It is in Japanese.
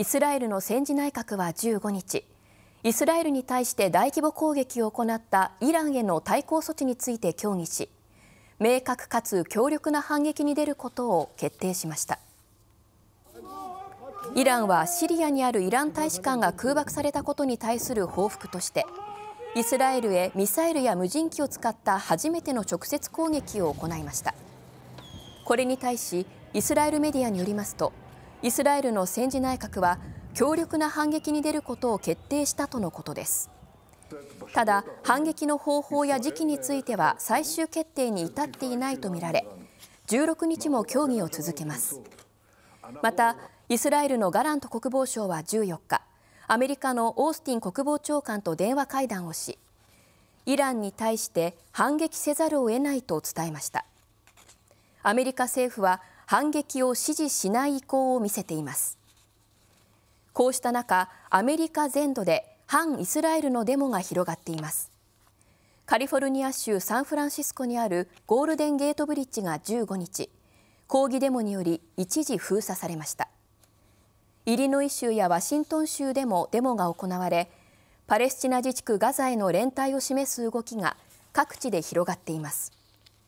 イスラエルの戦時内閣は15日イスラエルに対して大規模攻撃を行ったイランへの対抗措置について協議し明確かつ強力な反撃に出ることを決定しましたイランはシリアにあるイラン大使館が空爆されたことに対する報復としてイスラエルへミサイルや無人機を使った初めての直接攻撃を行いましたこれに対しイスラエルメディアによりますとイスラエルの戦時内閣は強力な反撃に出ることを決定したとのことですただ反撃の方法や時期については最終決定に至っていないとみられ16日も協議を続けますまたイスラエルのガラント国防相は14日アメリカのオースティン国防長官と電話会談をしイランに対して反撃せざるを得ないと伝えましたアメリカ政府は反撃を支持しない意向を見せていますこうした中アメリカ全土で反イスラエルのデモが広がっていますカリフォルニア州サンフランシスコにあるゴールデンゲートブリッジが15日抗議デモにより一時封鎖されましたイリノイ州やワシントン州でもデモが行われパレスチナ自治区ガザへの連帯を示す動きが各地で広がっています